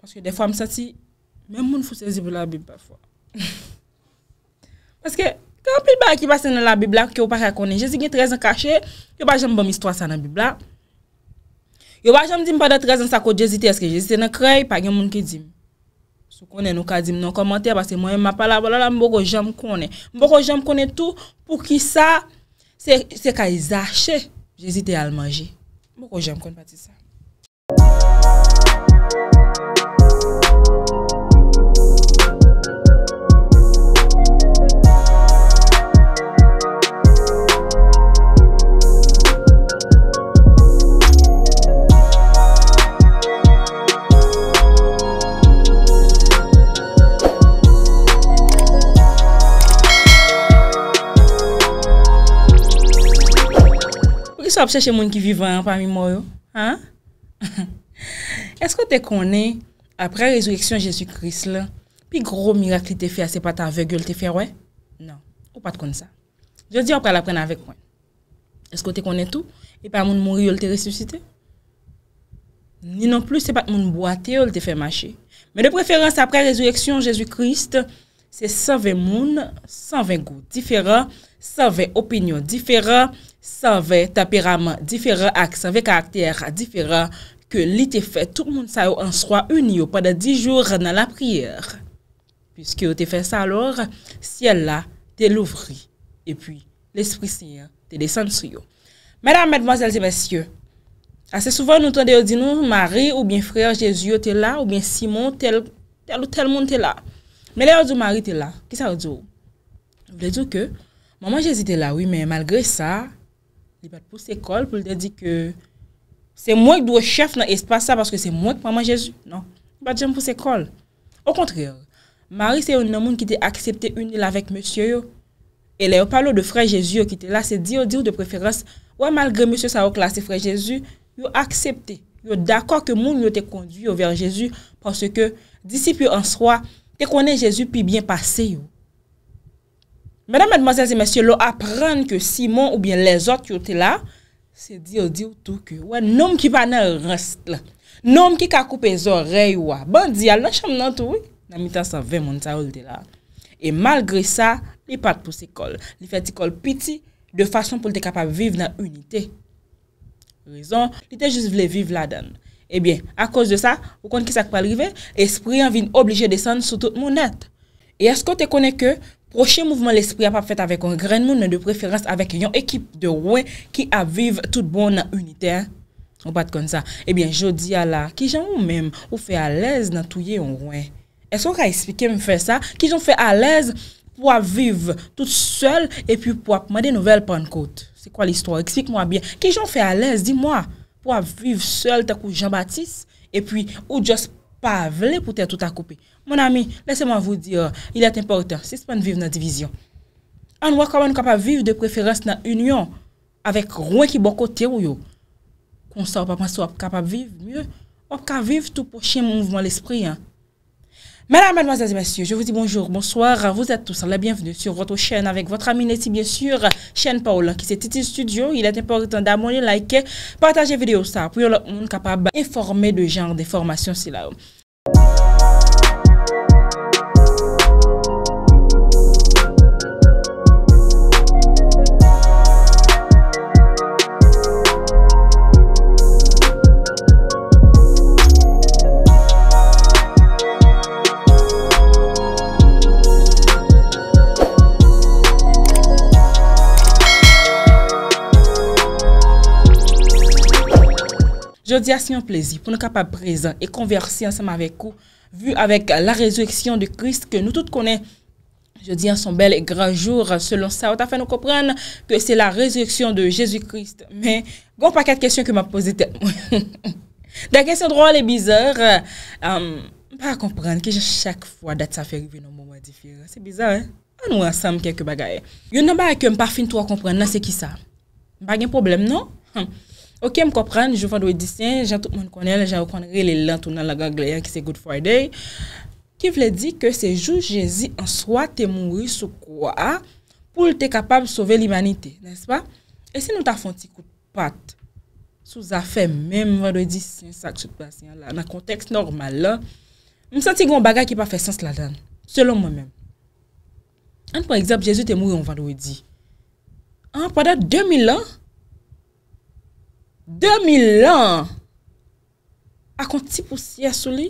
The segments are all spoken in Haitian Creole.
Paske defwa m sati, men moun fouse zibou la bib pa fwa. Paske, kan pri ba ki basen nan la bib la, ki ou pa kakone, jezi gen trezan kache, yo pa jen bom istwa sa nan bib la. Yo pa jen dim pa da trezan sa kou jezite, eske jezite nan krey, pa gen moun ki dim. Sou kone nou ka dim nan komante, basen mwen ma pala, wala m bogo jen kone. M bogo jen kone tou, pou ki sa, se ka izache, jezite al manje. M bogo jen kone pati sa. qui sont chercher monde qui vivent hein, parmi moi hein est-ce que tu connais après résurrection Jésus-Christ là puis gros miracle t'es fait c'est pas ta aveugle t'es fait ouais non ou pas de comme ça je dis après l'apprendre avec moi est-ce que tu connais tout et pas monde mourir il t'est ressuscité ni non plus c'est pas monde boiter il t'est fait marcher mais de préférence après résurrection Jésus-Christ Se savè moun, savè gout difèran, savè opinyon difèran, savè tapiraman difèran ak savè karakter difèran ke li te fè tout moun sa yo answa un yo pade di jour nan la priyer. Piske yo te fè sa alor, siel la, te louvri, epi l'esprit se yon, te desen su yo. Mèdame, mèdmozèlze, mèsyè, asè souvan nou tonde yo di nou, mari ou bien frè, jèzy yo te la, ou bien simon, tel ou tel moun te la. Mè lè non. yo djou mari te la. Kisa yo djou? Yo dè djou ke, mè mè jèzi te la, wè mè malgré sa, di bat pou sè kol, pou lè dè di ke, se mwenk dwe chef nan espasa, paske se mwenk mè mè jèzi. Nan, bat jèm pou sè kol. Au kontrèl, mari se yo nan moun ki te aksepte unil avèk mè sè yo. E lè yo palo de frè jèzi yo ki te la, se di yo dir de preferans, wè malgré mè sè yo klasè frè jèzi, yo aksepte, yo dakò ke moun yo te kondi yo ver jè Te konen Jezu pi byen pase yo. Mèdam mèdmozèl zè mèsyè, lo apren ke Simon ou bien lèzot yo te la, se diyo diyo touke. Ouè, nom ki pa nan rast la. Nom ki ka koupe zorey yo a. Ban diyal, lè chanm nan touye. Nan mitan sa vèm, mèdmozèl yo te la. E malgré sa, li pat pou se kol. Li feti kol piti de fason pou li te kapab vive nan unitè. Rizon, li te jis vle vive la dene. Ebyen, eh akos de sa, pou kon ki sak pa rive, espri an vin oblije desen sou tout moun net. E esko te konen ke, proche mouvman l'espri an pa fet avèk an gren moun, men de preferans avèk yon ekip de wè ki aviv tout bon an unitè. Ou pat kon sa, ebyen, jodi ala, ki jan moun menm ou fe alèz nan touye yon wè. Esko ka espike mwen fè sa, ki jan fè alèz pou aviv tout sèl, epi pou apman de nouvel pan kote. Se kwa l'histoire, eksik mwa bien, ki jan fè alèz, di mwa, pou ap viv sel takou Jean-Baptiste, epi ou just pa vle pou te tout akoupe. Mon ami, lese mwa vou di, il at importer, sispan viv nan divizyon. An wak a wen kapap viv de preferens nan union, avek roue ki bokot terou yo. Konsor papan sou ap kapap viv, ap kapap viv tou pochè moun moun moun moun l'esprit an. Mesdames, et Messieurs, je vous dis bonjour, bonsoir, vous êtes tous les bienvenus sur votre chaîne avec votre ami Nessie, bien sûr, chaîne Paul, qui c'est Titi Studio. Il est important d'abonner, liker, partager vidéo ça pour le monde capable d'informer de genre de formations c'est là. Jodi a si yon plezi pou nou kap aprezen E konversi ansam avek ou Vu avek la rezueksyon de Krist Ke nou tout konen Jodi an son bel grajour Selon sa ou ta fe nou kopren Ke se la rezueksyon de Jezu Krist Men, goun paket kesyon ke m ap pose te Da kesyon drou al e bizar M pa a kompren Ke jen chak fwa dat sa fe Ve nou mou adifir Se bizar, an ou ansam keke bagaye Yon nan ba ak yon parfin to a kompren Nan se ki sa Bagyen problem non? Ok, m kopran, jou fwa dwe disyen, jan tout moun konen, jan wakon re le lan tou nan la gag le yan ki se gout fwa dey, ki vle di ke se jou jezi an swa te moui sou kwa pou l te kapab souve l imanite, nespa? E se nou ta fon ti koupat sou zafen men, m fwa dwe disyen sak sou kwa se yon la, nan konteks normal la, m senti goun bagay ki pa fe sens la dan, selon mwen men. An, pwen egzab, jezi te moui an fwa dwe di. An, pwada 2000 an, 2001, akon ti pou siyasou li,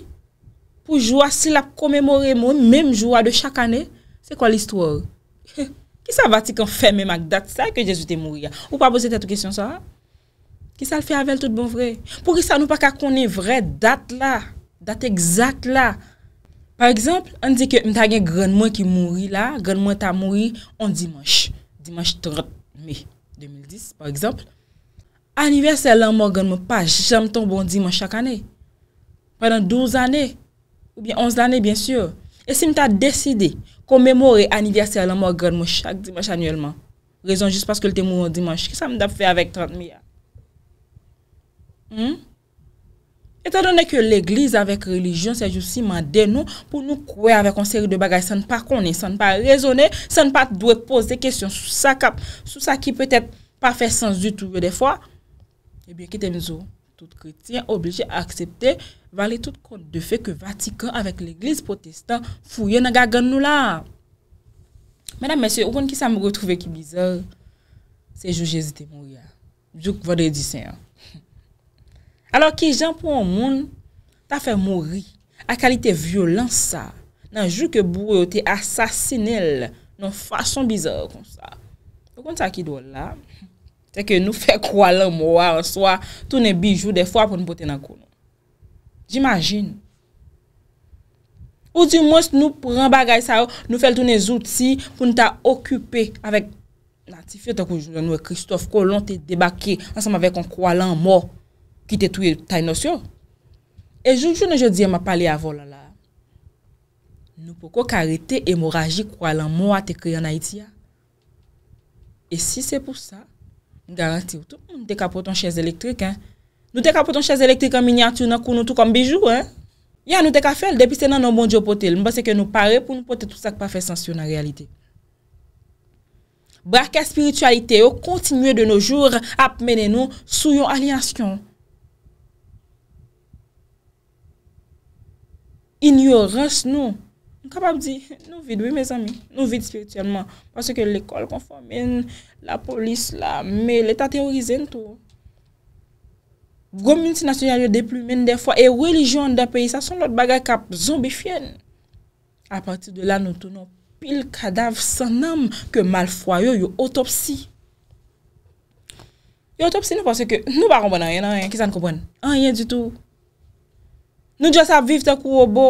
pou jwa sil ap komemore moun, mèm jwa de chak anè, se kwa l'histoire? Ki sa vati kon fè mèm ak dat sa, ke jesute mouri ya? Ou pa apose tètou kisyon sa? Ki sa l'fè avèl tout bon vre? Pou ki sa nou pak akon e vre, dat la, dat exakt la. Par ekzamp, an di ke mta gen gren mwen ki mouri la, gren mwen ta mouri, an dimanche, dimanche 30 me, 2010, par ekzamp. Aniverser lan Morgan mwen pa jam ton bon diman chak ane. Pendan 12 ane ou bien 11 ane bien syur. E si mwen ta deside komemore aniverser lan Morgan mwen chak diman chak anuelman. Rezon jist paske lte mwen diman chik sa mwen da pfe avèk 30 miya. E ta donè ke l'eglise avèk religyon se jousi mwen den nou pou nou kwe avèk an seri de bagay. San pa konen, san pa rezonè, san pa dwek pose de kèsyon sou sa kap. Sou sa ki pwetè pa fè sens du tout ou de fwa. Ebyen eh ki ten zo, tout kretien oblije a aksepte vali tout kont de fe ke Vatikan avèk l'Eglise potestan fouye nan gagan nou la. Mèdam mèsyè, ou kon ki sa mou retrouve ki bizèl, se jou jèzite moun ya. Jou kvade di sen ya. Alors ki jan pou an moun, ta fè moun ri a kalite violansa nan jou ke bou yo te asasinel nan fasyon bizèl kon sa. Ou kon sa ki do la? Se ke nou fe kwa lan mwa ansoa, tou ne bijou defwa pou nou pote nan konon. J'imagine. Ou di mons nou pran bagay sa yo, nou fel tou ne zouti pou nou ta okupe avek natifyo ta kou jounan nou e Kristof kou lon te debake anseman avek an kwa lan mwa ki te touye tay nosyon. E joun joun anje diye ma pale avon la la, nou poko karite emoraji kwa lan mwa te kri anayitya. E si se pou sa, Garanti, tout moun te ka poton chèze elektrik, hein. Nou te ka poton chèze elektrik an minyatur nan koun nou tout kon bijou, hein. Ya, nou te ka fèl depise nan nan bon diyo potel. Nou basè ke nou pare pou nou potel tout sa k pa fè sensyon nan realite. Brakè spiritualite yo kontinue de nou jour ap mènen nou sou yon aliansyon. Ignorans nou. Nou kapab di nou vide, oui, mes ami. Nou vide spiritualman. Pasè ke l'ekol konformen... La polis la me, le ta teorize nto. Vgo munti nasyonal yo de plu men de fwa, e relijyon da peyi, sa son lot bagay kap zombi fyen. A pati de la nou tou nou pil kadav san nam, ke mal fwa yo yo otopsi. Yo otopsi nou pas se ke, nou ba ron bonan, yon an yon, kisa n koubon, an yon di tou. Nou djo sa ap viv te kou obo,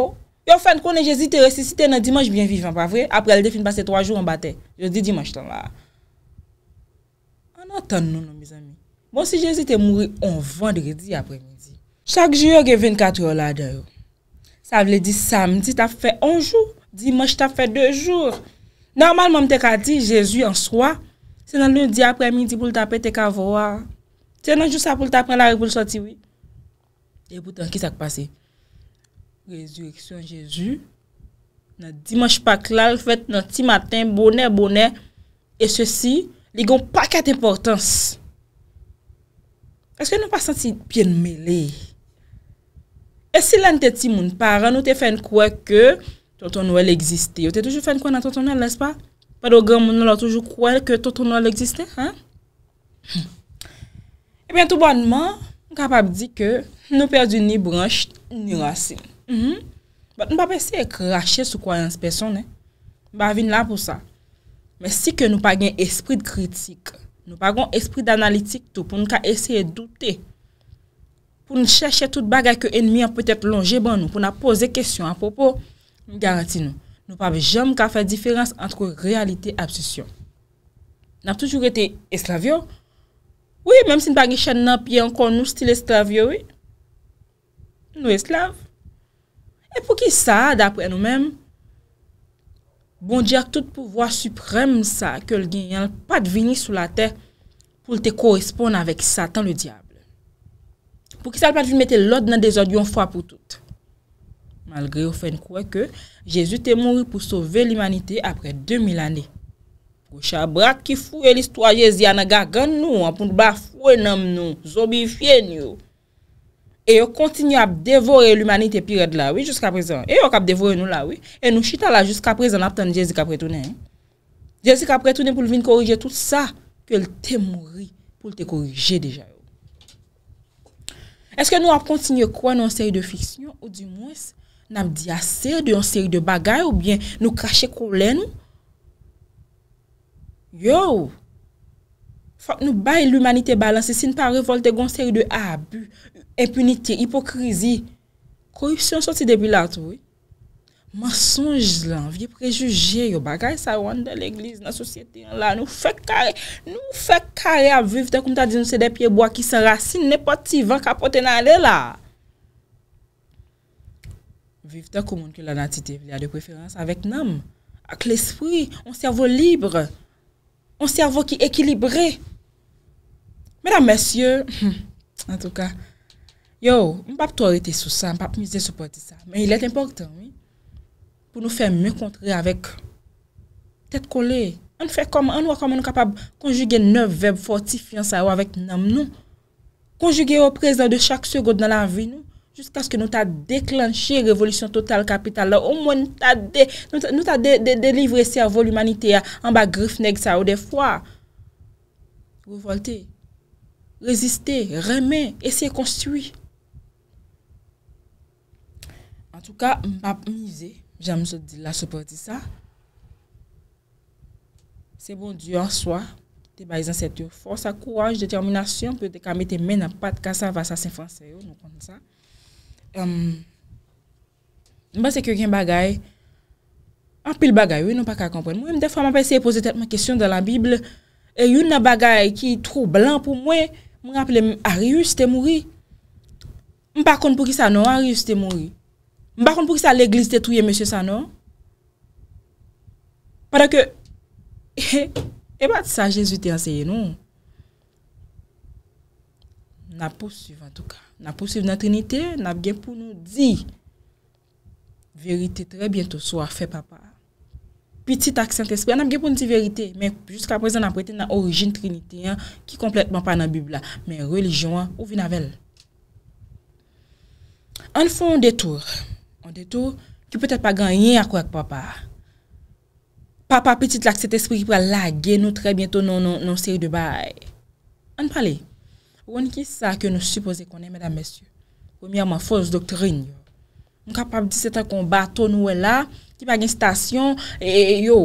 yo fen konen jesite resisite nan dimanj bien vivan, apre al defin pase 3 joun an bate, yo di dimanj tan la. Mwen tan nou nou, mwen si Jezu te mouri, on vendredi apre midi. Chak jiyo ge 24 yo la deyo. Sa vle di samdi, ta fe anjou. Dimanche, ta fe de jou. Normalman, mwen te ka di Jezu an swa. Se nan lundi apre midi pou l tapen, te ka vowa. Se nan jousa pou l tapen, la repoulsoti wè. E boutan, ki sa k pase? Jezu eksyon Jezu. Nan Dimanche pak lal, fèt nan ti maten, bonè, bonè. E se si... Li goun pa kat importans. Eske nou pa santi bien mele? E si lan te ti moun paran ou te fen kwa ke tonton nou el egziste? Ou te toujou fen kwa nan tonton eh nou el, nespa? Pa do goun moun nou la toujou kwa ke tonton nou el egziste? E ben tou banman, nou kapab di ke nou perdi ni branche ni rase. Mm-hmm. Bat bon, nou pa pesi e krashe sou kwa yans peson. Ba vin la pou sa. Men si ke nou pa gen espri de kritik, nou pa gen espri de analitik tou, pou nou ka eseye doute, pou nou chèche tout bagay ke enmi an pou tèp longe ban nou, pou nou a pose kèsyon an popo, nou garanti nou, nou pa ve jem ka fè diférense antre realite absisyon. Nou ap toujou rete esklavyo? Oui, menm si nou pa gen chèche nan pi an kon nou stil esklavyo, nou esklav. E pou ki sa, dapre nou menm, Bon diak tout pouvoi suprem sa ke l gen yal pat vini sou la ter pou l te korespon avèk satan le diable. Pou ki sal pat vini mette l lòd nan dezod yon fwa pou tout. Malgre ou fen kouè ke, jesu te moui pou sove l imanite apre 2000 ane. Pou chabrat ki fwe l istoye zi anagagan nou apon dba fwe nam nou, zobifye nou. E yo kontinye ap devore l'umanite piret la, wè, Juska prezen, e yo kap devore nou la, wè, E nou chita la, juska prezen, ap ten Jezi kapretounen. Jezi kapretounen pou l'vin korije tout sa, Pou el te mori, pou l te korije deja, wè. Eske nou ap kontinye kwen an seri de fiksyon, Ou di mwes, nam di aser de an seri de bagay, Ou bien nou krashe kou lè nou? Yo! Fak nou bay l'umanite balanse sin pa revolte gwen seri de abu, epunite, hipokrizi, korupsyon soti debilat wè. Mansonj lan, vie prejujye yo bagay sa yon de l'eglize nan sosyete yon la, nou fè kare, nou fè kare avivte koum ta dizon se de pieboa ki se racine ne poti van kapote nan lè la. Vivte koumoun ki la natite vè ya de preferans avèk nam, ak l'espri, on servo libre, on servo ki ekilibre. Mèdam mèsyè, an tou ka, Yo, m pap to rete sou sa, m pap mise sou poti sa, men il et important, oui, pou nou fè mè kontre avèk tèt kolè. An fè kom, an wè kom an nou kapab konjuge neuf vèb fortif yon sa ou avèk nam nou. Konjuge yo prezè de chak sèkot nan la vè nou, jusqu'aske nou ta déklanchè revolisyon total kapital la, ou mwen nou ta délivre servol humanité ya, an ba grif neg sa ou defwa. Vou volte, reziste, remè, esye konstuyi. tout cas, je ne pas miser. J'aime ce dire ça. C'est bon Dieu en soi. tes es dans cette force, courage, détermination. Peut-être qu'à mettre tes mains pas de cas, ça va c'est français. Nous comprenons ça. mais hum. c'est que y a un pile de choses. Nous ne pas comprendre. Moi, des fois, je pense poser tellement de questions dans la Bible. Et il y a une chose qui est troublante pour moi. Je me rappelle Arius, tu es mort. Je pour qui ça, non, Arius, tu es Mba kon pou ki sa l'eglis tetouye monsie sa non? Padakè E bat sa jesuti anseye non? Naposiv an touka Naposiv nan trinite Napgen pou nou di Verite tre bientou so afe papa Petit ak sent espri Anapgen pou nou di verite Men jiska prezen apwete nan orijin trinite Ki kompletman pa nan bibla Men relijon ou vinabel An fon detour An fon detour ki pou tèp pa ganyen akwa ak papa. Papa petit lak set espri ki pou la gen nou tre bientou nou se yu de baye. An pale, ou an ki sa ke nou supose konen, mèdam mèsyou, pou mi a man fòs doktrin yo. Moun kapap di setan kon baton ou e la, ki pa gen stasyon, yo,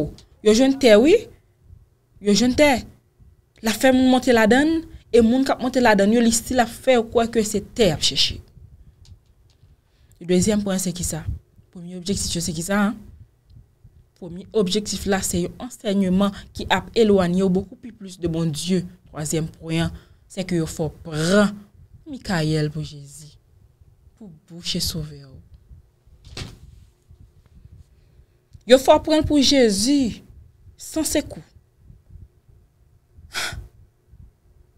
yo jen te wè, yo jen te, la fè moun monte la dan, e moun kap monte la dan, yo li si la fè ou kwa kwe se te ap chèchè. Dezyen poyen se ki sa? Poumi objektif yo se ki sa? Poumi objektif la se yo ensegnman ki ap elwanyo boku pi plus de bon Diyo. Trozyen poyen se ke yo fò pran mi kayel pou Jezi pou bouche souve yo. Yo fò pran pou Jezi san se kou.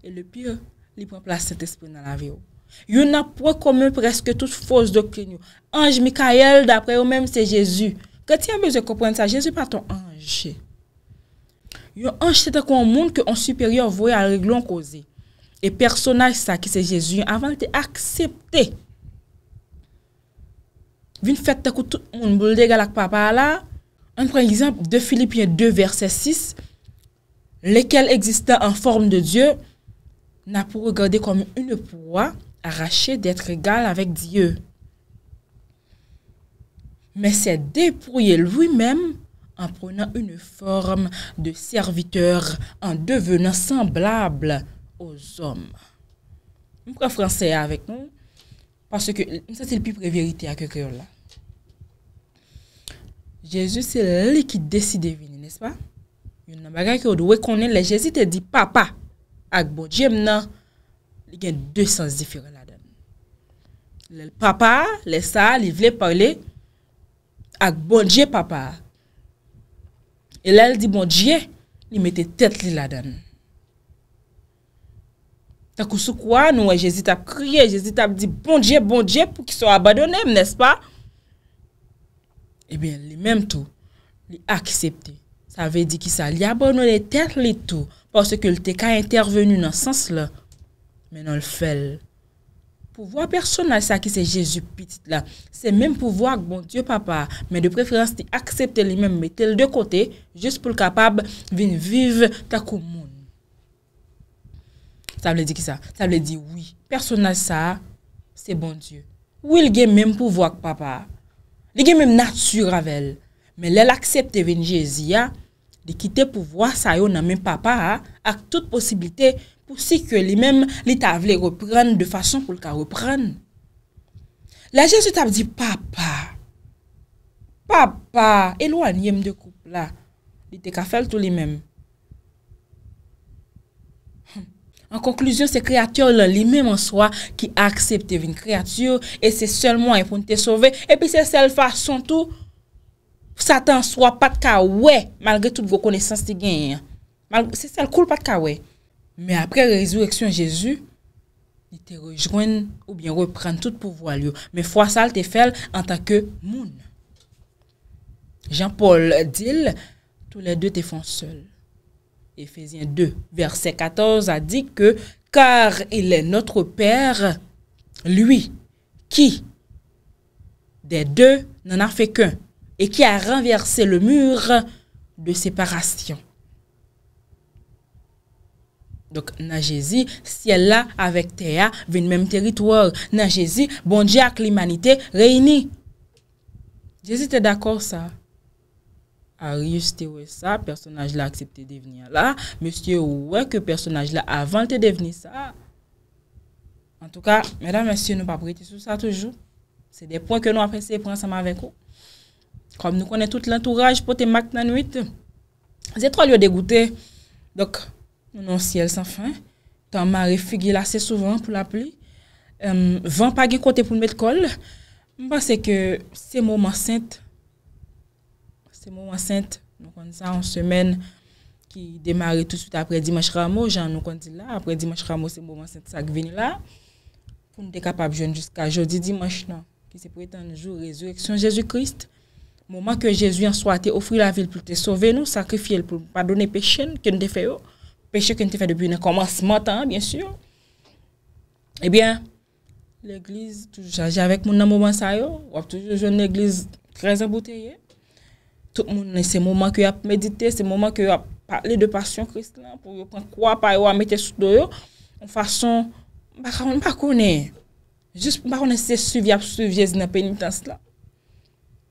E le pyo li pou aplase se te spè nan la ve yo. Yon n'a point commis presque toute fausse doctrine. Ange Michael, d'après eux-mêmes, c'est Jésus. Chrétien a besoin e de comprendre ça. Jésus n'est pas ton ange. Yon ange, c'est un monde que un supérieur voyait à réglon causé. Et personnage ça qui c'est Jésus, avant de accepté. Vin fête que tout le monde boule papa là. On prend l'exemple de Philippiens 2 verset 6 lesquels existant en forme de Dieu n'a pas regarder comme une proie arraché d'être égal avec Dieu. Mais c'est dépouillé lui-même en prenant une forme de serviteur, en devenant semblable aux hommes. Je français avec nous, parce que ça c'est le plus prévérité vérité à que Jésus c'est lui qui décide de venir, n'est-ce pas? Il y a Jésus te dit papa, avec Dieu li gen deusans difire la den. Le papa, le sa, li vle pale ak bon dje papa. E lal di bon dje, li mette tet li la den. Takou sou kwa nou, eh, jesit ap kriye, jesit ap di bon dje, bon dje pou ki sou abadonem, nespa? Ebyen, eh li menm tou, li aksepte. Sa ve di ki sa li abadonem tet li tou, pwase ke lte ka intervenu nan sens la, Men an l fel. Pouvoi person nan sa ki se Jezu pitit la, se men pouvoi ak bon Diyo papa, men de preferans te aksepte li men metel de kote, jes pou l kapab vin vive ta kou moun. Sa ble di ki sa? Sa ble di oui. Person nan sa, se bon Diyo. Ou il gen men pouvoi ak papa. Li gen men natu ravell. Men l el aksepte vin Jezu ya, di kite pouvoi sa yo nan men papa, ak tout posibilite, pou si ke li mem li ta vle repren de fason pou l ka repren. La jesu ta vdi, papa, papa, elou an yem de koup la, li te ka fel tou li mem. An konklusyon, se kreatyon lan li mem an swa ki aksepte vin kreatyon, e se sel mwen pou nite sove, e pi se sel fason tou, satan swa pat ka we, malgre tout go konesansi genyen. Se sel koul pat ka we. Mais après la résurrection de Jésus, il te rejoint ou bien reprend tout pouvoir. Mais foi ça, te fait en tant que monde. Jean-Paul dit, tous les deux te font seul. Ephésiens 2, verset 14 a dit que car il est notre Père, lui, qui des deux n'en a fait qu'un et qui a renversé le mur de séparation. Dok nan Jezi, siye la avek teya ven menm terit war. Nan Jezi, bon di ak li manite reyni. Jezi te d'akor sa. A rius te we sa, personaj la aksepte deveni la. Monsie ou weke personaj la avante deveni sa. En tou ka, mèdam monsie nou pa priti sou sa toujou. Se de pouen ke nou aprese pouen sa ma avek ou. Kom nou konen tout l'entourage pou te mak nan wite. Ze trol yo degoute. Dok... Nou nan siel san fin. Tan ma refugi euh, non. la se souvan pou la pli. Van pa gen kote pou nou met kol. Mba se ke se mouman sent. Se mouman sent. Nou kon sa an semen. Ki demare tout soute apre Dimash Ramo. Jan nou kon di la. Apre Dimash Ramo se mouman sent sa kweni la. Koun de kapab jwen jusqu'a jodi Dimash nan. Ki se pou etan jou resureksyon Jezu Krist. Mouman ke Jezu yon swate ofri la vil pou te sove nou. Sakrifye l pou padone pe chen. Kwen de fe yo. peche kwen eh eh te fè debi yon komans matan, bien syon, ebyen, l'Eglise toujou jage avèk moun nan mouman sa yo, wap toujou joun l'Eglise krezen bouteye, tout moun nan se mouman ki yo ap medite, se mouman ki yo ap pale de pasyon krist lan, pou yo kwen kwa pa yo ap mete soudo yo, yon fason, baka moun bako ne, jous baka moun se suvyap suvyaz nan penitans la.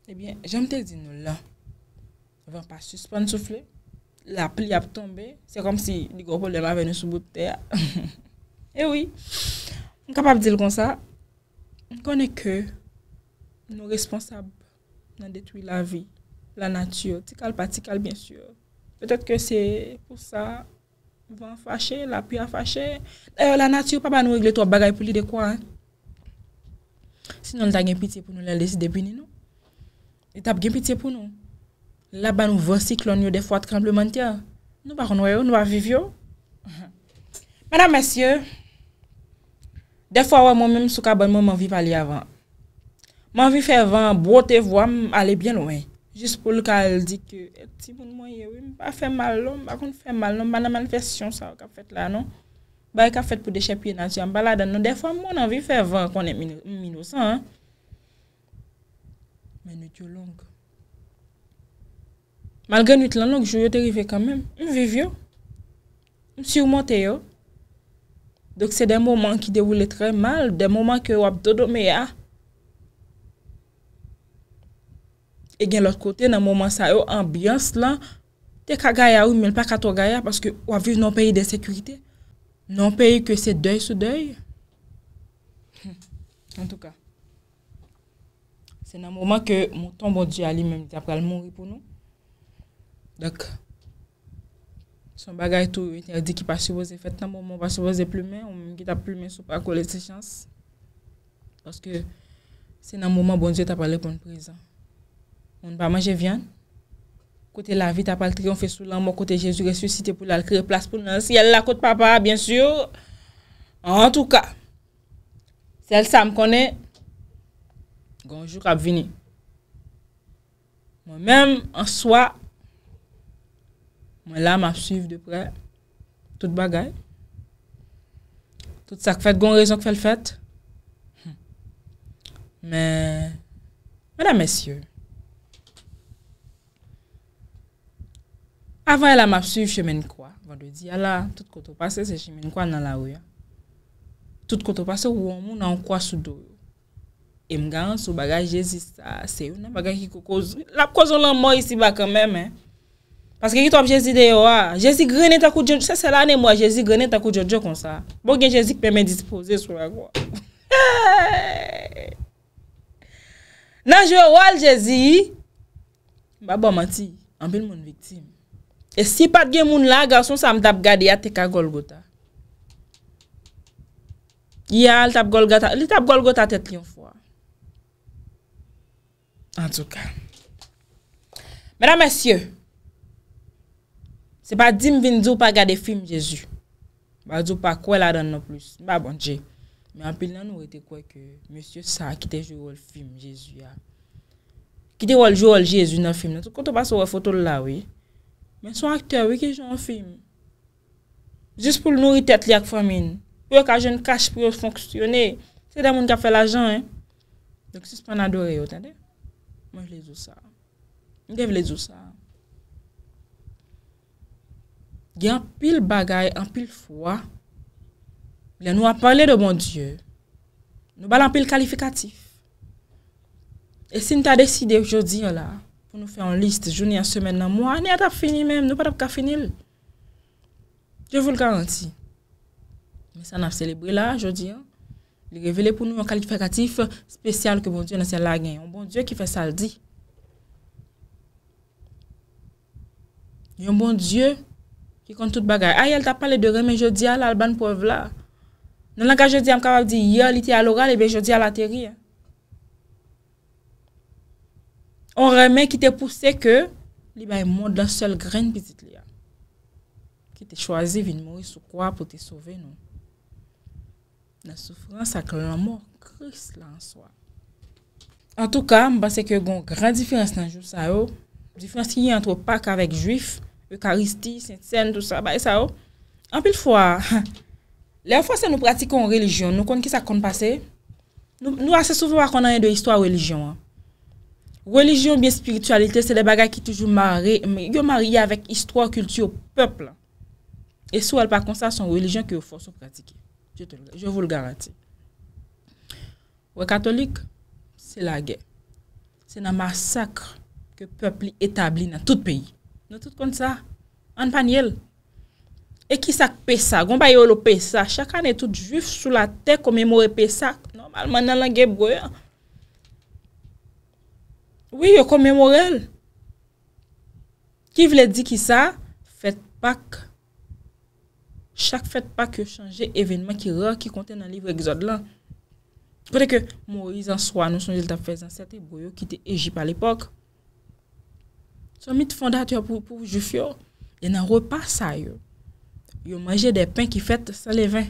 Ebyen, jom te di nou la, wap pa suspan soufle, la pli ap tombe, se kom si ni gopo le la ven nou sou bout ter. E wii, m kapap dil kon sa, m konen ke nou responsab nan detwi la vi, la natyou, tikal pa tikal, bien syou. Petet ke se pou sa, van fache, la pli a fache. Eh, la natyou pa pa nou regle to bagay pou li dekwa. Sinon, la ta gen piti pou nou la lesi debini nou. E tap gen piti pou nou. La ba nou vo si klon yo de fwa t'kamp le mantia. Nou ba kon wè yo, nou a viv yo. Mada mèsyè, de fwa wè moun mèm sou ka ban moun moun vi pali avan. Moun vi fè avan, brote vwa, ale bien ouen. Jis pou lou ka el di ki, eti moun moun yè wè, mba fè mal lò, mba kon fè mal lò, mba nan man fè syon sa wè ka fèt la, non? Mba yè ka fèt pou de chèp yè nan syan baladan, de fwa moun an vi fè avan kon menou sa. Menou t'yo lounk. Mal gen yot lan nou ki jou yo te rive kanmen, m viv yo. M si ou mante yo. Dok se den mouman ki devoule tre mal, den mouman ke wap dodo me ya. E gen lòt kote, nan mouman sa yo ambyans lan, te kagaya ou, mèl pa kato kaya, paske wap viv nan peyi de sekurite. Nan peyi ke se dèy sou dèy. En tout ka. Se nan mouman ke mou ton bodji ali, mèm di apal mounri pou nou. Son bagay tou eterdi ki pa suvoze Fet nan bon, mouman pa suvoze plume Ou mingi bon ta plume sou pa kole se chans Paske Se nan mouman bon diyo ta pale kon preza Moun ba manje vyan Kote la vi ta pale triyonfe Sou lan mou kote jesu resusite Pou la kre plas pou nan siye la kote papa Bien syo En tou ka Sel sa m konen Gonjou kap vini Mou menm an swa Mwen la m ap suiv depre tout bagay. Tout sa k fèt, gon rezon k fèt l fèt. Men, mwen la m esye. Avan la m ap suiv chemene kwa. Van do di, ala tout koto pase se chemene kwa nan la ou ya. Tout koto pase wou woun moun nan kwa sou do. E m gan sou bagay jezist a seyo nan bagay ki kokoz. La kokoz ou lan mwen isi ba kanmen men. Aske gitop Jezi de yo a. Jezi grenen takou djon. Se se lanen mwa Jezi grenen takou djon kon sa. Bo gen Jezi k peme dispose sou a gwa. Nan jwe wal Jezi. Baba Mati. Ambe l moun vitim. E si pat gen moun la gwa son sa mdap gade ya teka Golgota. Ya l tap Golgota. Li tap Golgota tet li mfwa. An tuka. Mera mesyeu. Se pa di m vin zo pa gade film Jezu. Ba zo pa kwe la dan nan plus. Ba bonje. Me apil nan nou ete kwe ke Monsye sa ki te jwol film Jezu ya. Ki te jwol jwol Jezu nan film nan. So konto ba so wè foto l la wè. Men so akte wè ki jwol film. Jis pou l nouri tet li ak fòmine. Pyo ka jen kache pyo fonksyonè. Se da moun ka fè la jan. Dok si se pan adore yo. Mwen jle zo sa. Mwen jle zo sa. gen apil bagay, apil fwa, le nou apalè do bon Diyo, nou balan apil kalifikatif. E si nou ta deside ou jodi yon la, pou nou fè an list, jouni an semen nan mwa, ni a tap fini men, nou pa tap ka finil. Diyo vou l garanti. Mè san ap selebri la, jodi yon, li revele pou nou an kalifikatif spesyal ke bon Diyo nan sel la gen, yon bon Diyo ki fè saldi. Yon bon Diyo, Ki kon tout bagay. Ay, el ta pale de reme jodi al al ban pou evla. Nan langa jodi am kapap di, yal iti al oral e be jodi al ateri. On reme ki te pouse ke, li bay moun dan sel gren pizit li ya. Ki te chwazi vin mou yisou kwa pou te sove nou. Nan soufrans ak la mou, kris lan swa. An tou ka, mba se ke yon gran difyrens nan jou sa yo, difyrens ki yon an tou pak avèk jwif, Eukaristis, Saint-Saint, tout sa, ba e sa ou. Anpil fwa. Le an fwa se nou pratikon religion, nou kon ki sa kon pase. Nou ase soufou akon anye de histwa religion. Religion bi spiritualite, se de bagay ki toujou marye. Yo marye avek histwa, kulti, ou pepl. E sou el pa konsa son religion ki ou fwa se pratike. Je vous le garanti. Ou e katolik, se la ge. Se nan masakre ke pepli etabli nan tout peyi. Nou tout kon sa. An pan yel. E ki sak pesa. Gon ba yo lo pesa. Chakan e tout juf sou la te komemore pesa. Normalman nan langen broyo. Oui yo komemorel. Ki vle di ki sa? Fete pak. Chak fete pak yo chanje evenman ki ra ki konten nan livre egzod lan. Pwede ke mori zan swa nou son jel ta fe zan sete broyo ki te eji pa l epok. Son mit fondat yo pou pou juf yo, yo nan repa sa yo. Yo manje de pen ki fet salé vin.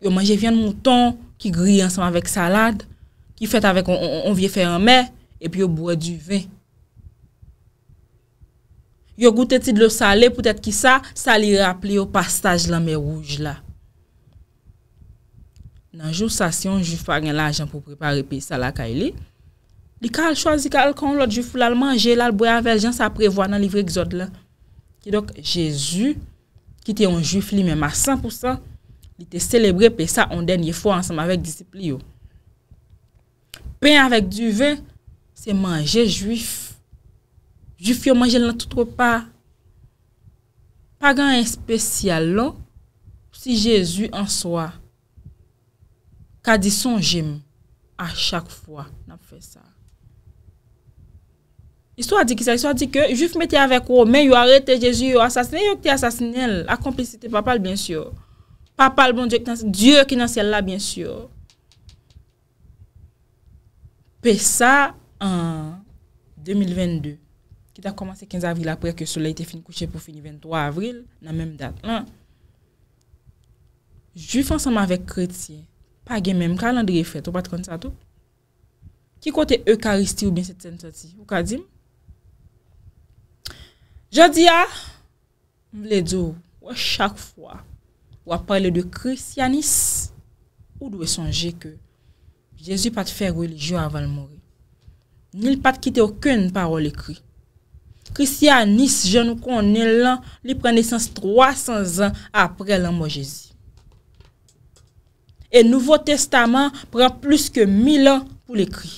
Yo manje vyen mouton ki gri ansan avèk salade, ki fet avèk on vie fè an mè, epi yo bouè du vin. Yo goutè ti de salé, poutèt ki sa, sa li rap li yo pastaj la mè rouge la. Nan jou sasyon, juf pa gen l'ajan pou prepare pi salakay li, nan juf pa gen l'ajan pou prepare pi salakay li, li ka al choazi, ka al kon lò, djifou lal manje, lal bouy avèl, jan sa prevo nan livre gizot la. Ki dok, jesu, ki te on jifou li mèm a 100%, li te selebrè pe sa, on den ye fò ansèm avèk disipli yo. Pen avèk djuve, se manje jifou. Jifou yo manje lè nan toutropa. Pa gan non? en spesyal lò, si jesu answa, ka dison jim, a chak fwa, nan pou fè sa. Histò a di ki sa, histò a di ke juf mette avek ou, men yu arete jeji, yu asasnel, yu akte asasnel, akomplisite papal, bensyò. Papal bon, djè ki nan sèl la, bensyò. Pe sa, an, 2022, ki ta komanse 15 avril apre, ke soula ite fin kouche pou fin 23 avril, nan menm dat. An, juf ansanman vek kreti, pa gen menm, kalandri e fèt, ou pat konti sa tout, ki kote ekaristi ou benset sentoti, ou kadim, Je di a, mle di ou, wè chak fwa, wè pale de kristianis, ou dwe sonje ke, jesu pat fè rwè li ju avan l mori, nil pat kite okun parol ekri. Kristianis, jenou konen lan, li prene sens 300 an apre lan mwen jesi. E nouvo testament pre plus ke 1000 an pou l ekri.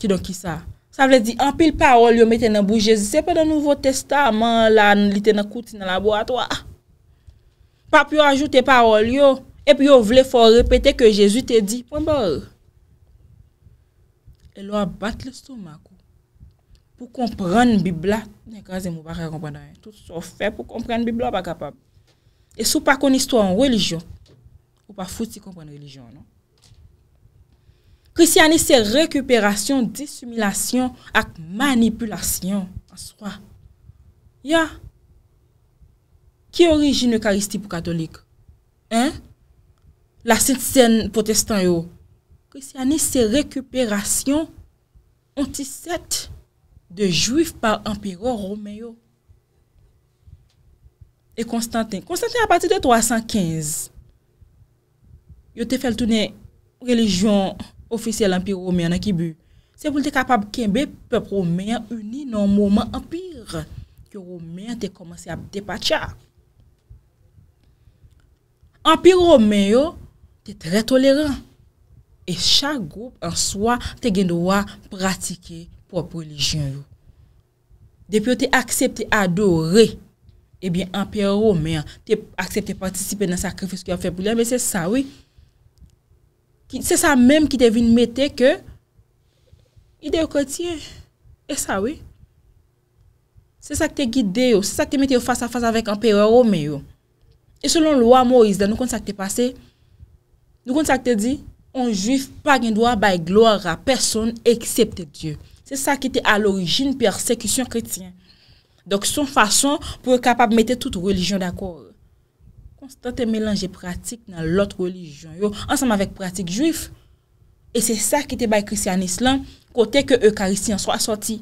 Ki don ki sa? Sa vle di, anpil parol yo meten nan bou Jezi, sepe de nouvo testa, man la li ten akouti nan la bo atwa. Pap yo ajoute parol yo, ep yo vle fò repete ke Jezi te di, mwen bò. E lo a bat le souma kou, pou kompran bibla. Nè gazi mou pa kè kompran nan yon, tout so fè pou kompran bibla pa kapab. E sou pa koni stwa an relijon, pou pa foti kompran relijon non. Christiani se rekuperasyon, disumilasyon ak manipulasyon. Aswa. Ya. Ki orijin ekaristibu katolik? Hein? La sintsen potestanyo. Christiani se rekuperasyon antiset de juif par empiro romeyo. E Konstantin. Konstantin apati de 315. Yote fel toune religyon ofisye l'empire romè nan kibou. Se pou l te kapab kèmbe, pep romè yon uni nan mouman empire ki romè yon te komanse a depa tcha. Empire romè yon, te tre tolèran. E chak goup an soa te gen dowa pratike pop religion yon. Depi yon te aksepte adore, ebyen empire romè yon, te aksepte patisipe nan sakrifis ki yon fe pou lè, men se sa wè. Se sa menm ki te vin mette ke ide yo kotiye, e sa we. Se sa ki te gide yo, se sa ki te mette yo fasa fasa vek Ampere Romeyo. E selon lwa Moïse, nou kon sa ki te pase, nou kon sa ki te di, On juif pa gen doa bay gloara, person eksepte Diyo. Se sa ki te al orijin persekisyon kretyen. Dok son fason pou e kapab mette tout religion d'akore. Konstante melange pratik nan lot relijyon yo, ansanman vek pratik juif. E se sa ki te baye kristianis lan, kote ke eukaristian so a soti.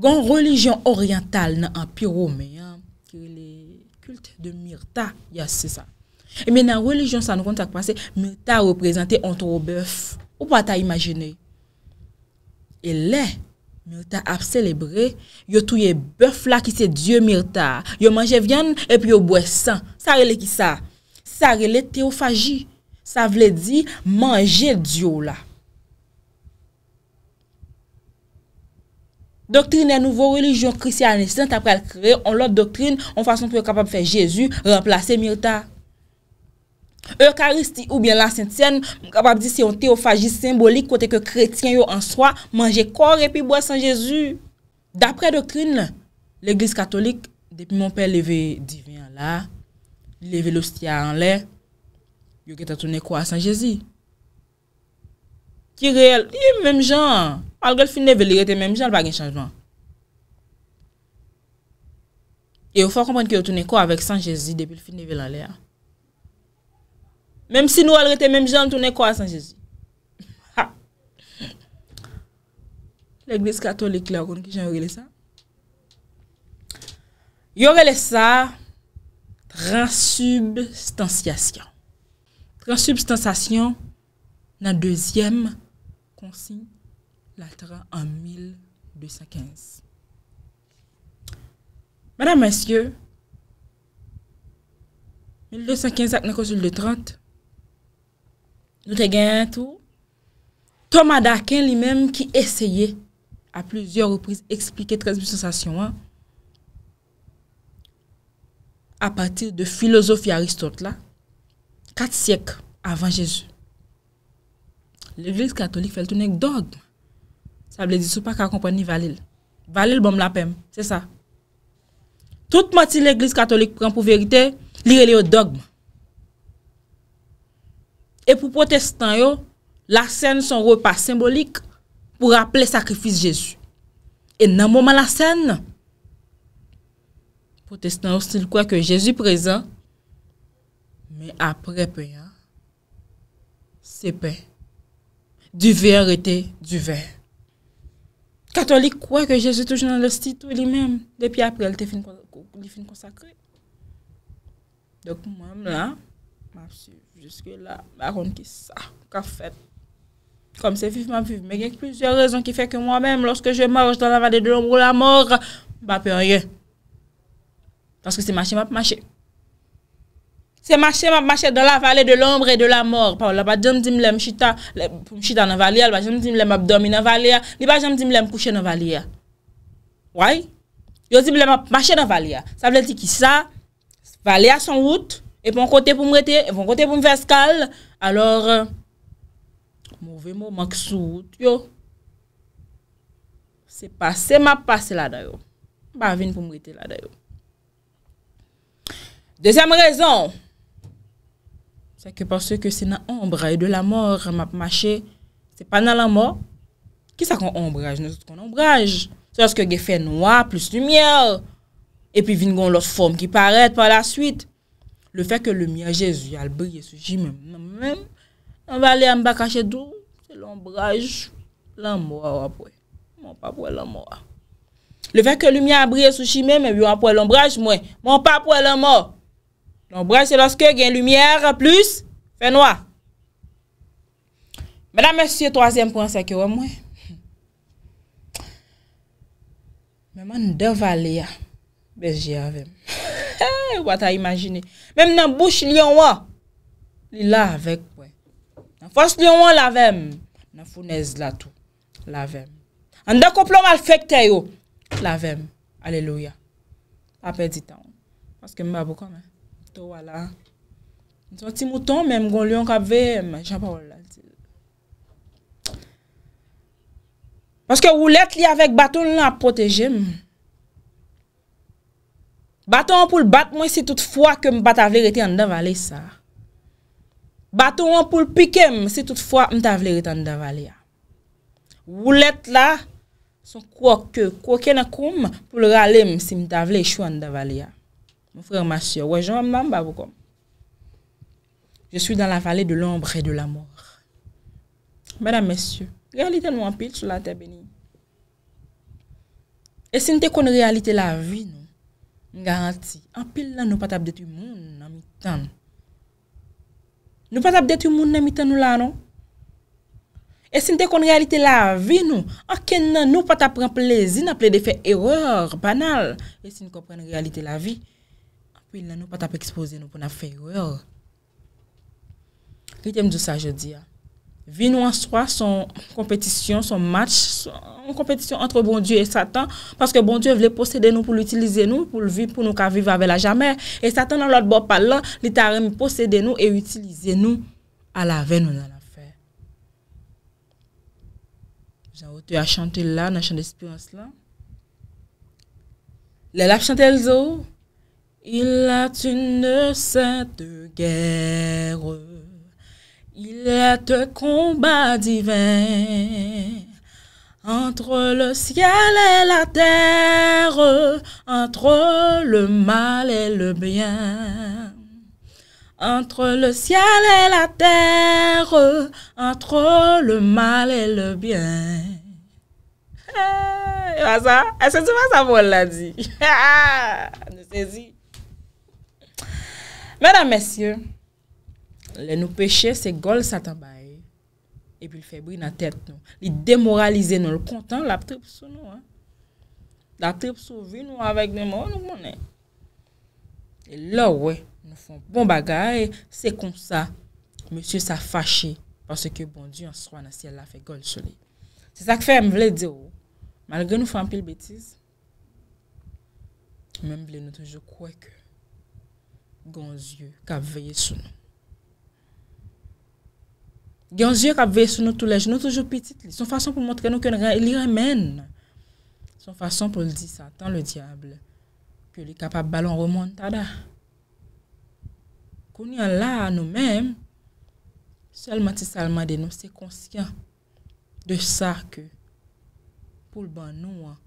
Gon relijyon oryantal nan empiro me, ki re le kult de Myrta, ya se sa. E men nan relijyon san ronde sa kwa se, Myrta reprezenti anto o bèf. Ou pa ta imajine? E le... Myrta ap selebrè, yo touye bèf la ki se Diyo Myrta, yo manje vyan e pi yo bwè san, sarè le ki sa, sarè le teofaji, sa vle di manje Diyo la. Doktrine nouvo, religion krisyanistante apre al kre, on lot doktrine, on fason ki yo kapab fè Jezu, remplase Myrta. E karisti ou byen la sentyen, m kapap di si yon teofajis symbolik kote ke kretyen yo ansoa manje kore epi boye San Jezu. Dapre do krin, l'Eglise Katolik, depi mon pe leve divyan la, leve l'ostia anle, yo geta tounen kwa San Jezi. Ki reel, yon menm jan, al gel fin neveli rete menm jan al bagen chanjman. E yo fwa kompren ki yo tounen kwa avek San Jezi depi l fin nevelan le a. Mem si nou al rete, mem jan, tou ne kwa san Jezu. Lèk de skato lèk lèk lèk, kon ki jen yore lè sa. Yore lè sa, transubstansasyon. Transubstansasyon nan dezyem konsi latran an 1215. Madame, mwen sye, 1215 ak nan konsil de trant, Nou te gen tout. Thomas d'Arkin li menm ki eseye a plusieurs reprises explike 13.000 sensasyon an a patir de filosofi Aristote la 4 sièk avant Jésus. L'Eglise katholik fel tounek dogme. Sa ble disou pa ka kompon ni valil. Valil bom la pem, se sa. Tout mati l'Eglise katholik pren pou verite li rele yo dogme. Et pour protestants, la scène son repas symbolique pour rappeler sacrifice Jésus. Et dans le moment la scène, protestants aussi croient que Jésus présent, mais après hein, c'est pain. Du verre était du verre. Catholique croient que Jésus toujours dans le style lui-même, depuis après, il est consacré. Donc, moi là, je suis Juske la, la ronde ki sa. Ka fèt. Kom se viv ma viv. Mè genk plusye rezon ki fè ke mwa mèm. Lorske jè mòj dans la vale de l'ombre ou la mòr. Mpa pè an ye. Tanske se mache map mache. Se mache map mache dans la vale de l'ombre et de la mòr. Pa wè la ba jèm di mlem chita. Mpoum chita nan valia. Lè ba jèm di mlem abdomi nan valia. Lè ba jèm di mlem kouche nan valia. Wè? Yo zi mlem ap mache nan valia. Sa vle di ki sa. Valia son wout. epon kote pou mwete, epon kote pou mwese kal, alor, euh, mouve mou, maksout, yo, se pase, map pase la dayo. Ba vin pou mwete la dayo. Dezem rezon, seke panse ke se nan ombra e de la mor, map mache, se pa nan la mor, ki sa kon ombraj, ne se kon ombraj, se aske ge fe noua, plus lumye, e pi vin gon los fom ki paret pa la suite. Le fè ke lumya jèzu yal brie sou chi mèm mèm mèm, an va lè an baka chèdou, se l'ombrage l'an mò a wap wè. Mèm pa wè l'an mò a. Le fè ke lumya brie sou chi mèm mèm, mèm yon ap wè l'ombrage mèm, mèm pa wè l'an mò. L'ombrage se lòske gen lumièr a plus, fè nou a. Mè nan mè sè siè troazèm pou an sè kè wè mèm mèm. Mè mè nè deva lè ya, bè jè avèm. Wata imajini Mem nan bouch li yonwa Li la avek wè Nan fwans li yonwa lavem Nan fwonez la tou Lavem An da koplo mal fekte yo Lavem Aleluya Ape di tan Paske mba bokan me eh. To wala Ntwoti mouton mem gon li yon kabve Majan pa wala Paske wulet li avek baton la proteje m Baton pour le battre, moi, c'est toutefois que je vais la vérité en dedans vallée, ça. Baton pour le piquer, c'est toutefois que je la vérité en dedans vallée. Roulette là, son croque, que, dans koum, pour le râler, si je la vérité en dedans vallée. Mon frère, ma soeur, ouais, beaucoup. Je suis dans la vallée de l'ombre et de la mort. Mesdames, messieurs, réalité nous en sur la terre bénie. Et si nous connaissons la réalité la vie, Garanti, apil nan nou pat ap detu yon moun nan mitan. Nou pat ap detu yon moun nan mitan nou la nou. E sin de kon realite la vi nou, akè nan nou pat ap pren plezi nan ple de fe erreur banal. E sin kon pren realite la vi, apil nan nou pat ap expose nou pou nan fe erreur. Ritem dousa je di ya. Vi nou an swa son kompetisyon, son match, son kompetisyon antre bon dieu et satan, paske bon dieu vle posede nou pou l'utilize nou, pou l'vi pou nou ka vive ave la jame. E satan nan lot bop pa lan, li ta remi posede nou e utilize nou a la ve nou nan la fe. J'an wote a chante la, nan chande espirans la. Le la chante el zo, il at une sè de gère. Il est un combat divin entre le ciel et la terre, entre le mal et le bien. Entre le ciel et la terre, entre le mal et le bien. Hey, ça, est-ce que l'a dit? Mesdames, Messieurs, Le nou peche se gol sa tabaye, epi l febri nan tet nou. Li demoralize nou, l kontan la prip sou nou. La prip sou vi nou avèk demoralize oh, nou mounen. E lò wè, nou foun bon bagay, se kon sa, monsye sa fache, pwase ke bon diyo an swa nan siel la fe gol soli. Se sa k fè m vle diyo, oh. mal gen nou foun pil betiz, mèm vle nou toujou kwe ke, gonsye, ka veye sou nou. Genzye kap vey sou nou tou le jnou toujou pitit li. Son fason pou montre nou ke li remen. Son fason pou li di sa. Tan le diable. Pyo li kap ap balon remon. Tada. Kouni an la nou men. Sel mati salman de nou se konsyen. De sa ke. Poul ban nou an.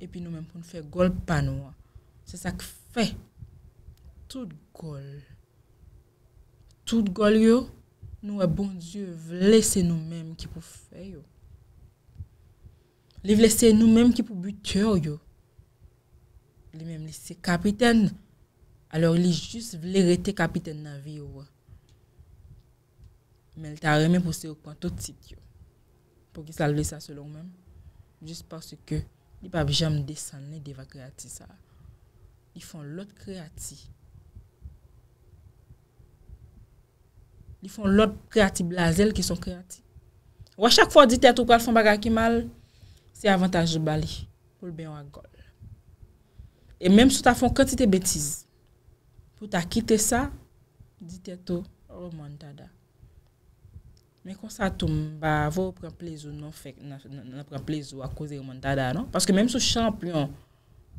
E pi nou men pou nou fe gol pan nou an. Se sa ke fe. Tout gol. Tout gol yo. Nou wè eh, bon Diyo vle se nou menm ki pou fè yo. Li vle se nou menm ki pou butè yo. Li menm li se kapiten. Alor li jous vle rete kapiten nan vi yo wè. Menm ta remen pou se yo kwan to tit yo. Po ki salve sa selon menm. Jous parce ke li pa vijam desan ne deva kreati sa. Li fon lot kreati. Li fon lot kreatib la zel ki son kreatib. Ou a chak fwa di teto kwa l fon baga ki mal, se avantaj li bali pou l beyon a gol. E menm sou ta fon kantite betiz, pou ta kite sa, di teto ou man tada. Men konsa toum ba avon ou pren plez ou nan pren plez ou a kouze ou man tada, non? Paske menm sou chanplyon,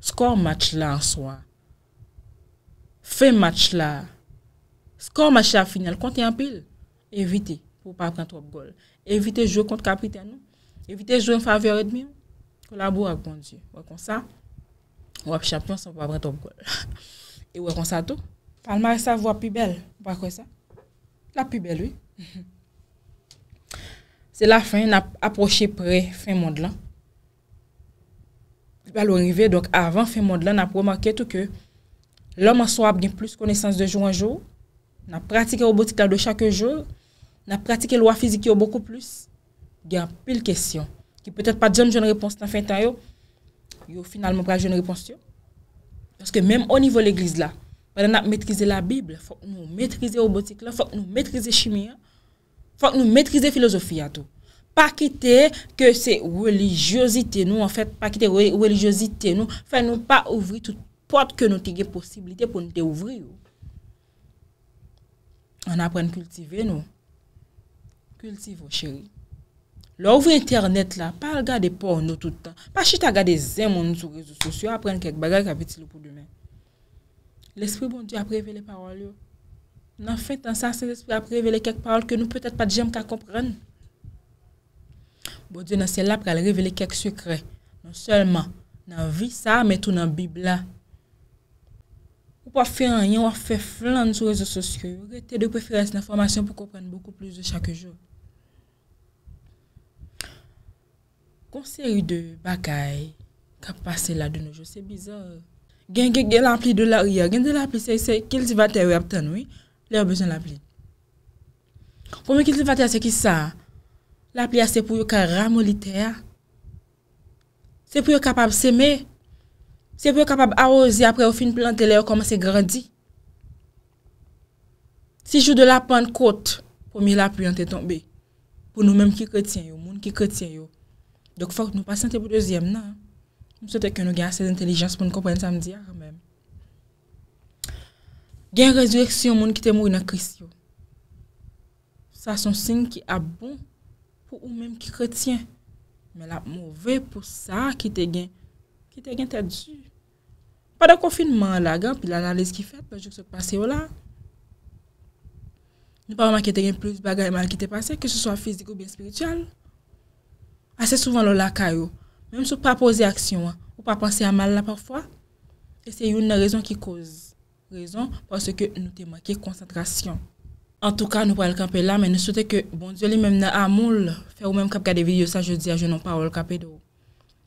skon match la an swan, fe match la, Skor machi a final konti apil, evite pou pa apren top gol. Evite jou konti kapri ten nou. Evite jou yon fave orèd mi ou. Kou la bou ak kondi. Ou ak kon sa. Ou ap champion san pou apren top gol. Ou ak kon sa tou. Palma e sa vou api bel. Ou ak kon sa. La api bel ou. Se la fin, na aproche pre fin mond lan. Bal ou rive, donk avan fin mond lan, na promake tout ke loman sou ap gen plus konesans de jou anjou ou On a pratiqué robotique de chaque jour. On a pratiqué loi physique beaucoup plus. Il y a pile questions qui peut-être pas de une réponse dans fin temps. finalement pas une réponse Parce que même au niveau de l'église là, on a maîtriser la Bible, faut nous maîtriser robotique Il faut nous maîtriser chimie, faut nous maîtriser philosophie à tout. Pas quitter que c'est religiosité nous en fait, pas quitter religiosité nous, faire nous pas ouvrir toute porte que nous avons possibilité pour nous ouvrir. An apren kultive nou. Kultive ou cheri. Lò ouve internet la, pa al gade por nou toutan. Pa chita gade zem moun sou rezo sosyo, apren kek bagay kapiti lou pou dume. L'esprit bon di aprevele parol yo. Nan fèt an sa se l'esprit aprevele kek parol ke nou pwetet pa di jem ka kompren. Bo di yo nan se la aprele revele kek sukre. Non selman, nan vi sa ametou nan bibla. Ou pa fè an, yon wè fè flan sou rezo sosyo, ou rete de preferens nan formasyon pou kompèn beaucoup plus de chakè jò. Konser yon de bagay kap pase la de nou jò, se bizor. Gen gen gen l'ampli de la ria, gen gen l'ampli se yose, kel si vate yon apten, lè yon bezon l'ampli. Pou mè kel si vate se ki sa, l'ampli a se pou yon ka ramolite a, se pou yon kapap seme, Se pou yo kapab arrozi apre ou fin plante le yo koman se gradi. Si jou de la pan kote, pou mi la plu yon te tombe. Pou nou menm ki kretien yo, moun ki kretien yo. Dok fok nou pasante pou deuxième nan. Mse teke nou gen ase intelligence pou nou kompren samdi ar menm. Gen rezureksyon moun ki te moun ina kris yo. Sa son sin ki ap bon pou ou menm ki kretien. Men ap mou ve pou sa ki te gen moun. E te gen te dju. Padan konfinman la gen, pi l'analize ki fet, pe jok se pase yo la. Nou pa waman ki te gen plus bagayman ki te pase, ke sou sou a fiziko, bienspiritual. Ase souvan lo la kayo. Mem sou pa pose aksyon, ou pa panse a mal la parfwa. E se yon nan rezon ki koz. Rezon, pwase ke nou te manke konsentrasyon. En tou ka, nou pa el kape la, men nou sou te ke, bon diyo li menm nan amoul, fe ou menm kap kade videyo sa, je di a, je non pa wal kape do.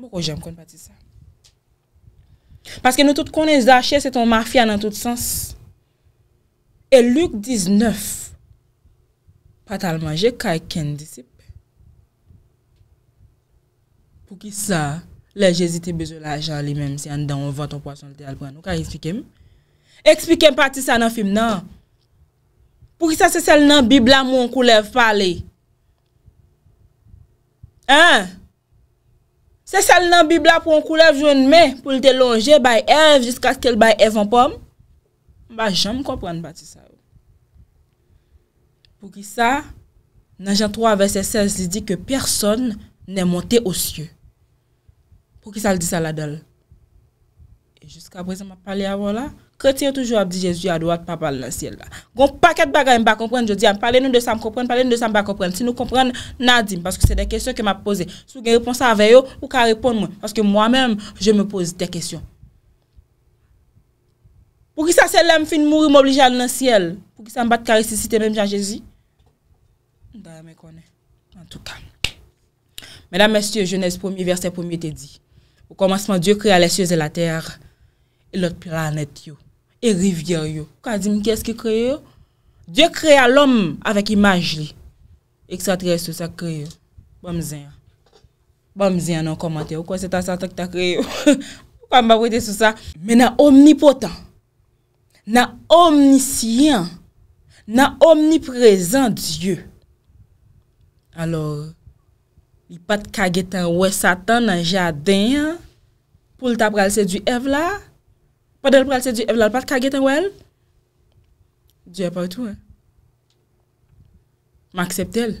Mwen kon jèm kon patisa. Paske nou tout konen zache, se ton mafya nan tout sens. E luk 19, patalman, jè kakèn disip. Pou ki sa, le jèzite non. bezou la jali, mèm si an dan, ou vat an poason lide albou an, ou kak espikem. Ekspikem patisa nan film nan. Pou ki sa, se sel nan bibla moun kou lev pale. Hein? Se sal nan bib la pou an kou lev joun men, pou l de lonje bay ev, jiska skil bay ev an pom, ba jom kompwane ba ti sa ou. Pou ki sa, nan jan 3 verset 16 li di ke person ne monte ou sye. Pou ki sa li di sa la dol. Jiska breze ma pale avon la. Kretien toujou ap di Jezu ya doat pa pale nan siel la. Gon paket bagay mba kompren, jodi an, pale nou de sa m kompren, pale nou de sa m ba kompren. Si nou kompren, nadim, paske se de kesyon ke m ap pose. Sou gen reponsan aveyo, ou ka repon mwen. Paske mwa menm, je me pose de kesyon. Pou ki sa sel la m fin mouri, m oblije al nan siel. Pou ki sa m bat karisisi te menm jan Jezu. Nda ya me kone. En tout kan. Mèdam mèstie, je nez pou mi verse pou mi te di. Ou komansman, Mèdam mèstie, je nez pou mi verse pou mi te di. E rivyer yo. Kwa di mi keske krey yo? Diyo krey al om avèk imaj li. E ksa triye sou sa krey yo. Bwam zè ya. Bwam zè ya nan komante. Ou kwa se ta satan ki ta krey yo? Ou kwa mba kwe de sou sa? Men nan omni potan. Nan omni siyan. Nan omni prezan Diyo. Alors, i pat kage tan wè satan nan jaden. Poul ta pral se du ev la. Pad el pral se di ev lal pat kagete wè el? Diyè partou, eh. M'aksepte el.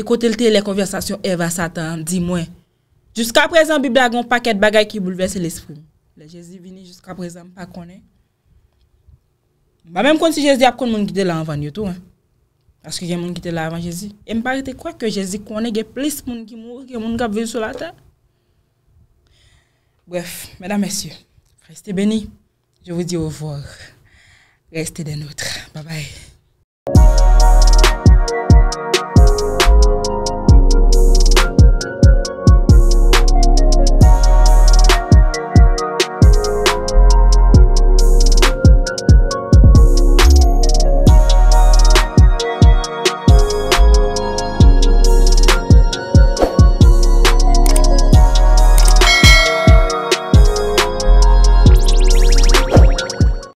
Ekote lte le konversasyon ev a satan, di mwen. Juska prezen bibe agon paket bagay ki boulevese l'esprou. Le Jezi vini juska prezen, pa konen. Ba menm kon si Jezi ap kon moun gite la anvan yotou, eh. Aske jen moun gite la anvan Jezi. E mpa rete kwa ke Jezi konen ge plis moun ki moun, gen moun kap ven sou la tè? Bref, mèda mèsyè, reste beni. Je vous dis au revoir. Restez des nôtres. Bye bye.